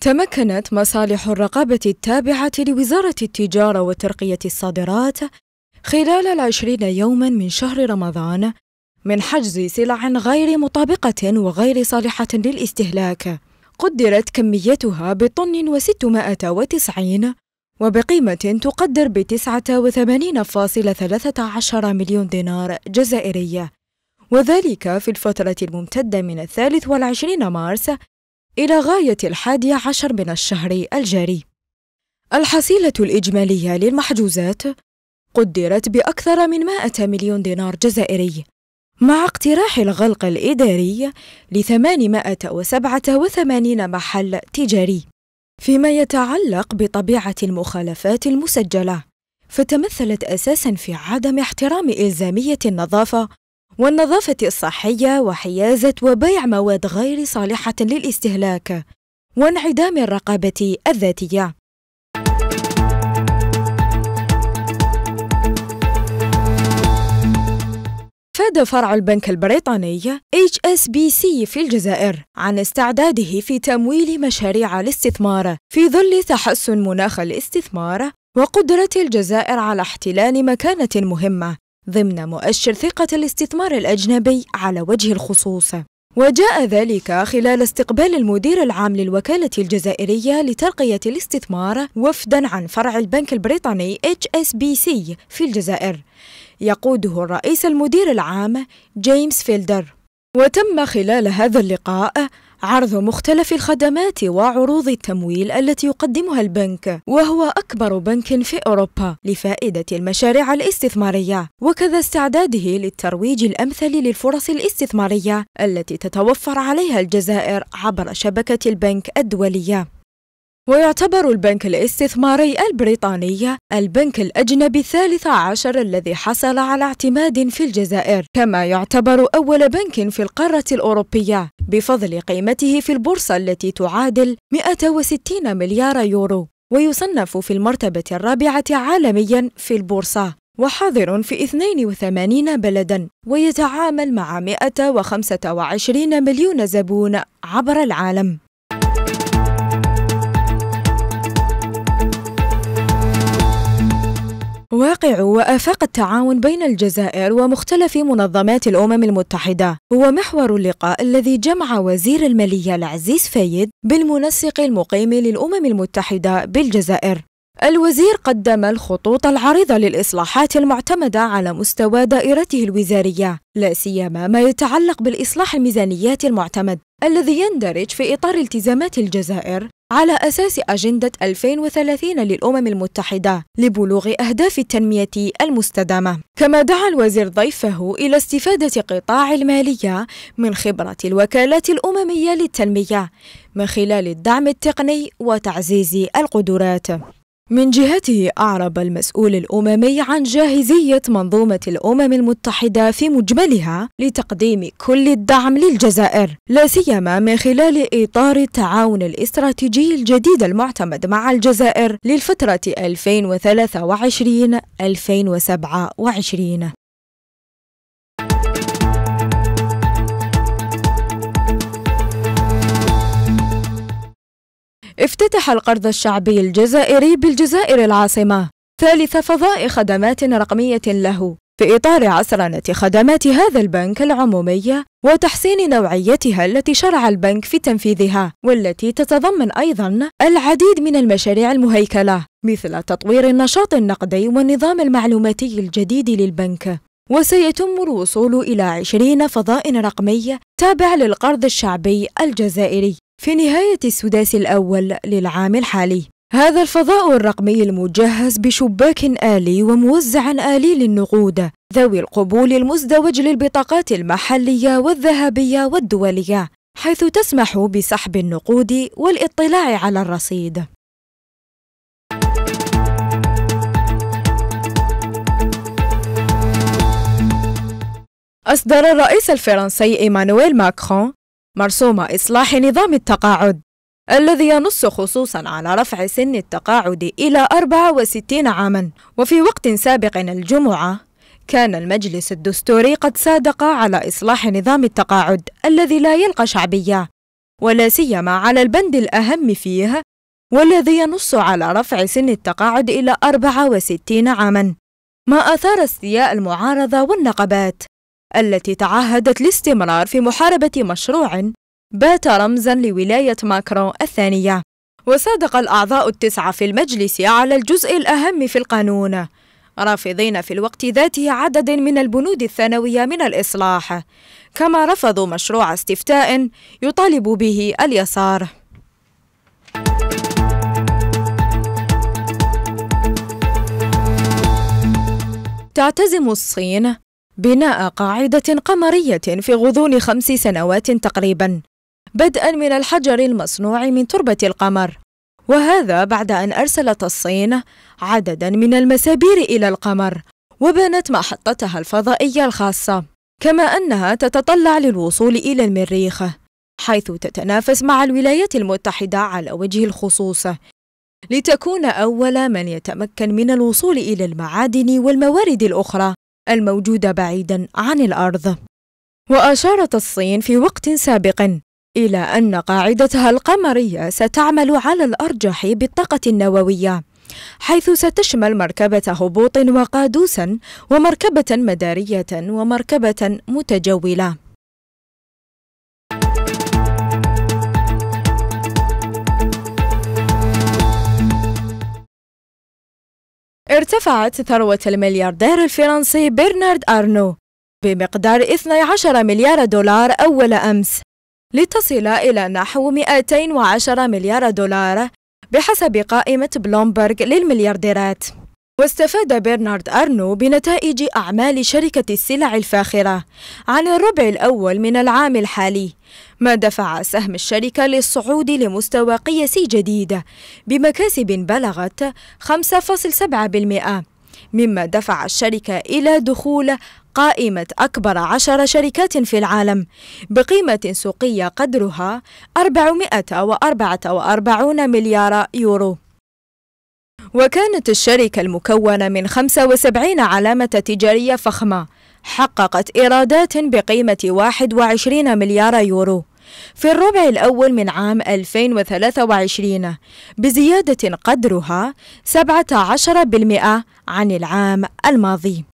تمكنت مصالح الرقابة التابعة لوزارة التجارة وترقية الصادرات خلال العشرين يوما من شهر رمضان من حجز سلع غير مطابقة وغير صالحة للاستهلاك قدرت كميتها بطن وستمائة وتسعين وبقيمة تقدر بتسعة وثمانين فاصل ثلاثة عشر مليون دينار جزائرية وذلك في الفترة الممتدة من الثالث والعشرين مارس إلى غاية الحادي عشر من الشهر الجاري الحصيلة الإجمالية للمحجوزات قدرت بأكثر من 100 مليون دينار جزائري مع اقتراح الغلق الإداري ل 887 محل تجاري فيما يتعلق بطبيعة المخالفات المسجلة فتمثلت أساسا في عدم احترام إلزامية النظافة والنظافة الصحية وحيازة وبيع مواد غير صالحة للاستهلاك وانعدام الرقابة الذاتية أفاد فرع البنك البريطاني HSBC في الجزائر عن استعداده في تمويل مشاريع الاستثمار في ظل تحسن مناخ الاستثمار وقدرة الجزائر على احتلال مكانة مهمة ضمن مؤشر ثقة الاستثمار الأجنبي على وجه الخصوص وجاء ذلك خلال استقبال المدير العام للوكالة الجزائرية لترقية الاستثمار وفدا عن فرع البنك البريطاني HSBC في الجزائر يقوده الرئيس المدير العام جيمس فيلدر وتم خلال هذا اللقاء عرض مختلف الخدمات وعروض التمويل التي يقدمها البنك وهو أكبر بنك في أوروبا لفائدة المشاريع الاستثمارية وكذا استعداده للترويج الأمثل للفرص الاستثمارية التي تتوفر عليها الجزائر عبر شبكة البنك الدولية ويعتبر البنك الاستثماري البريطاني البنك الأجنبي الثالث عشر الذي حصل على اعتماد في الجزائر كما يعتبر أول بنك في القارة الأوروبية بفضل قيمته في البورصة التي تعادل 160 مليار يورو ويصنف في المرتبة الرابعة عالميا في البورصة وحاضر في 82 بلداً ويتعامل مع 125 مليون زبون عبر العالم الواقع وآفاق التعاون بين الجزائر ومختلف منظمات الأمم المتحدة هو محور اللقاء الذي جمع وزير المالية العزيز فايد بالمنسق المقيم للأمم المتحدة بالجزائر الوزير قدم الخطوط العريضة للإصلاحات المعتمدة على مستوى دائرته الوزارية لا سيما ما يتعلق بالإصلاح الميزانيات المعتمد الذي يندرج في إطار التزامات الجزائر على أساس أجندة 2030 للأمم المتحدة لبلوغ أهداف التنمية المستدامة كما دعا الوزير ضيفه إلى استفادة قطاع المالية من خبرة الوكالات الأممية للتنمية من خلال الدعم التقني وتعزيز القدرات من جهته أعرب المسؤول الأممي عن جاهزية منظومة الأمم المتحدة في مجملها لتقديم كل الدعم للجزائر لا سيما من خلال إطار التعاون الاستراتيجي الجديد المعتمد مع الجزائر للفترة 2023-2027 افتتح القرض الشعبي الجزائري بالجزائر العاصمة ثالث فضاء خدمات رقمية له في إطار عصرنة خدمات هذا البنك العمومية وتحسين نوعيتها التي شرع البنك في تنفيذها والتي تتضمن أيضا العديد من المشاريع المهيكلة مثل تطوير النشاط النقدي والنظام المعلوماتي الجديد للبنك وسيتم الوصول إلى 20 فضاء رقمي تابع للقرض الشعبي الجزائري في نهاية السداس الأول للعام الحالي هذا الفضاء الرقمي المجهز بشباك آلي وموزع آلي للنقود ذوي القبول المزدوج للبطاقات المحلية والذهبية والدولية حيث تسمح بسحب النقود والاطلاع على الرصيد أصدر الرئيس الفرنسي إيمانويل ماكرون مرسوم إصلاح نظام التقاعد الذي ينص خصوصا على رفع سن التقاعد إلى 64 عاما وفي وقت سابق الجمعة كان المجلس الدستوري قد صادق على إصلاح نظام التقاعد الذي لا يلقى شعبية ولا سيما على البند الأهم فيه والذي ينص على رفع سن التقاعد إلى 64 عاما ما أثار استياء المعارضة والنقبات التي تعهدت الاستمرار في محاربة مشروع بات رمزا لولاية ماكرون الثانية وصادق الأعضاء التسعة في المجلس على الجزء الأهم في القانون رافضين في الوقت ذاته عدد من البنود الثانوية من الإصلاح كما رفضوا مشروع استفتاء يطالب به اليسار تعتزم الصين بناء قاعدة قمرية في غضون خمس سنوات تقريبا بدءا من الحجر المصنوع من تربة القمر وهذا بعد أن أرسلت الصين عددا من المسابير إلى القمر وبنت محطتها الفضائية الخاصة كما أنها تتطلع للوصول إلى المريخ حيث تتنافس مع الولايات المتحدة على وجه الخصوص لتكون أول من يتمكن من الوصول إلى المعادن والموارد الأخرى الموجودة بعيدا عن الأرض وأشارت الصين في وقت سابق إلى أن قاعدتها القمرية ستعمل على الأرجح بالطاقة النووية حيث ستشمل مركبة هبوط وقادوسا ومركبة مدارية ومركبة متجولة ارتفعت ثروة الملياردير الفرنسي برنارد أرنو بمقدار 12 مليار دولار أول أمس لتصل إلى نحو 210 مليار دولار بحسب قائمة بلومبرغ للمليارديرات واستفاد برنارد أرنو بنتائج أعمال شركة السلع الفاخرة عن الربع الأول من العام الحالي ما دفع سهم الشركة للصعود لمستوى قياسي جديد بمكاسب بلغت 5.7% مما دفع الشركة إلى دخول قائمة أكبر عشر شركات في العالم بقيمة سوقية قدرها 444 مليار يورو وكانت الشركة المكونة من 75 علامة تجارية فخمة حققت إيرادات بقيمة 21 مليار يورو في الربع الأول من عام 2023 بزيادة قدرها 17% عن العام الماضي